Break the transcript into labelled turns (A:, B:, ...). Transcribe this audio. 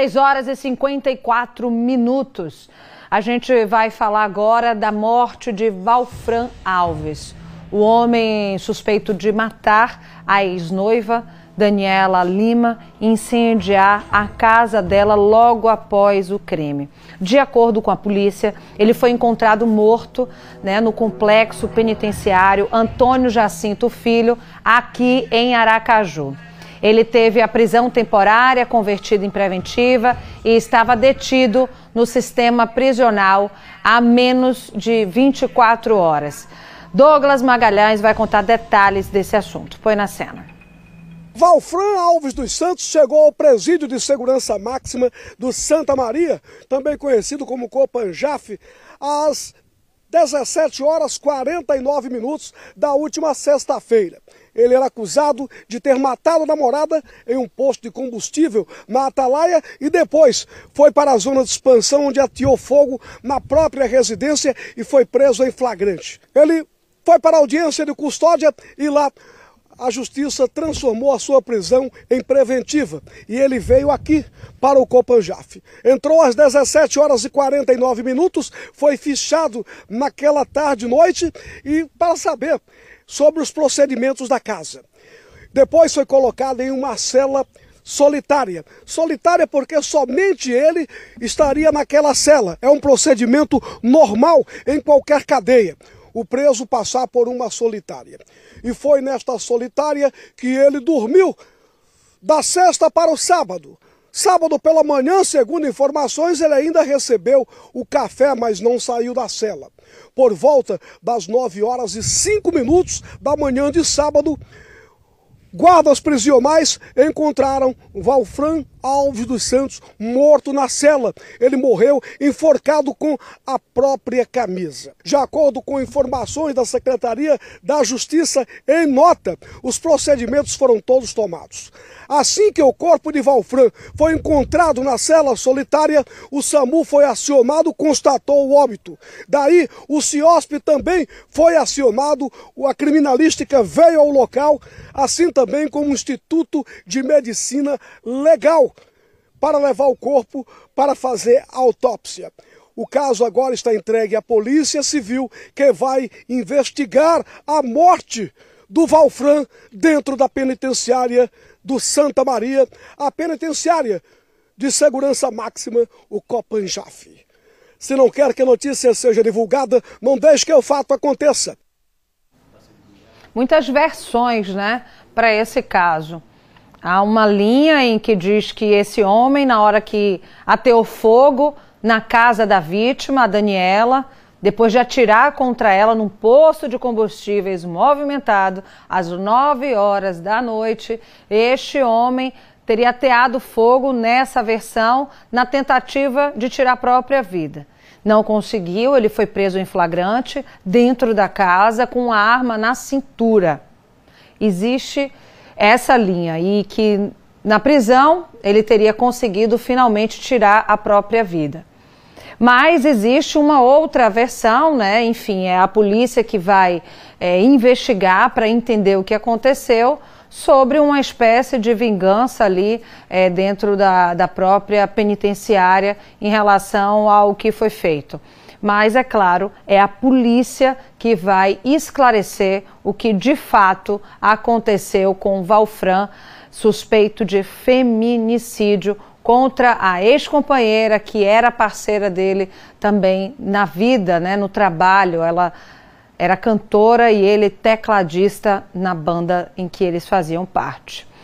A: 6 horas e 54 minutos. A gente vai falar agora da morte de Valfran Alves, o homem suspeito de matar a ex-noiva Daniela Lima e incendiar a casa dela logo após o crime. De acordo com a polícia, ele foi encontrado morto né, no complexo penitenciário Antônio Jacinto Filho, aqui em Aracaju. Ele teve a prisão temporária convertida em preventiva e estava detido no sistema prisional há menos de 24 horas. Douglas Magalhães vai contar detalhes desse assunto. Põe na cena.
B: Valfran Alves dos Santos chegou ao presídio de segurança máxima do Santa Maria, também conhecido como Copanjaf, às 17 horas 49 minutos da última sexta-feira. Ele era acusado de ter matado a namorada em um posto de combustível na Atalaia e depois foi para a zona de expansão onde ateou fogo na própria residência e foi preso em flagrante. Ele foi para a audiência de custódia e lá a justiça transformou a sua prisão em preventiva e ele veio aqui para o Copanjaf. Entrou às 17 horas e 49 minutos, foi fichado naquela tarde e noite e para saber sobre os procedimentos da casa. Depois foi colocado em uma cela solitária. Solitária porque somente ele estaria naquela cela. É um procedimento normal em qualquer cadeia. O preso passar por uma solitária. E foi nesta solitária que ele dormiu da sexta para o sábado. Sábado pela manhã, segundo informações, ele ainda recebeu o café, mas não saiu da cela. Por volta das 9 horas e 5 minutos da manhã de sábado, guardas prisionais encontraram Valfran Alves dos Santos morto na cela. Ele morreu enforcado com a própria camisa. De acordo com informações da Secretaria da Justiça, em nota, os procedimentos foram todos tomados. Assim que o corpo de Valfran foi encontrado na cela solitária, o SAMU foi acionado, constatou o óbito. Daí, o CIOSP também foi acionado, a criminalística veio ao local, assim também como o Instituto de Medicina Legal para levar o corpo para fazer autópsia. O caso agora está entregue à Polícia Civil, que vai investigar a morte do Valfran dentro da penitenciária do Santa Maria, a penitenciária de segurança máxima, o Copanjaf. Se não quer que a notícia seja divulgada, não deixe que o fato aconteça.
A: Muitas versões, né, para esse caso. Há uma linha em que diz que esse homem, na hora que ateou fogo na casa da vítima, a Daniela, depois de atirar contra ela num posto de combustíveis movimentado às 9 horas da noite, este homem teria ateado fogo nessa versão na tentativa de tirar a própria vida. Não conseguiu, ele foi preso em flagrante dentro da casa com a arma na cintura. Existe essa linha e que na prisão ele teria conseguido finalmente tirar a própria vida. Mas existe uma outra versão, né? Enfim, é a polícia que vai é, investigar para entender o que aconteceu sobre uma espécie de vingança ali é, dentro da, da própria penitenciária em relação ao que foi feito mas é claro, é a polícia que vai esclarecer o que de fato aconteceu com Valfran, suspeito de feminicídio contra a ex-companheira que era parceira dele também na vida, né, no trabalho. Ela era cantora e ele tecladista na banda em que eles faziam parte.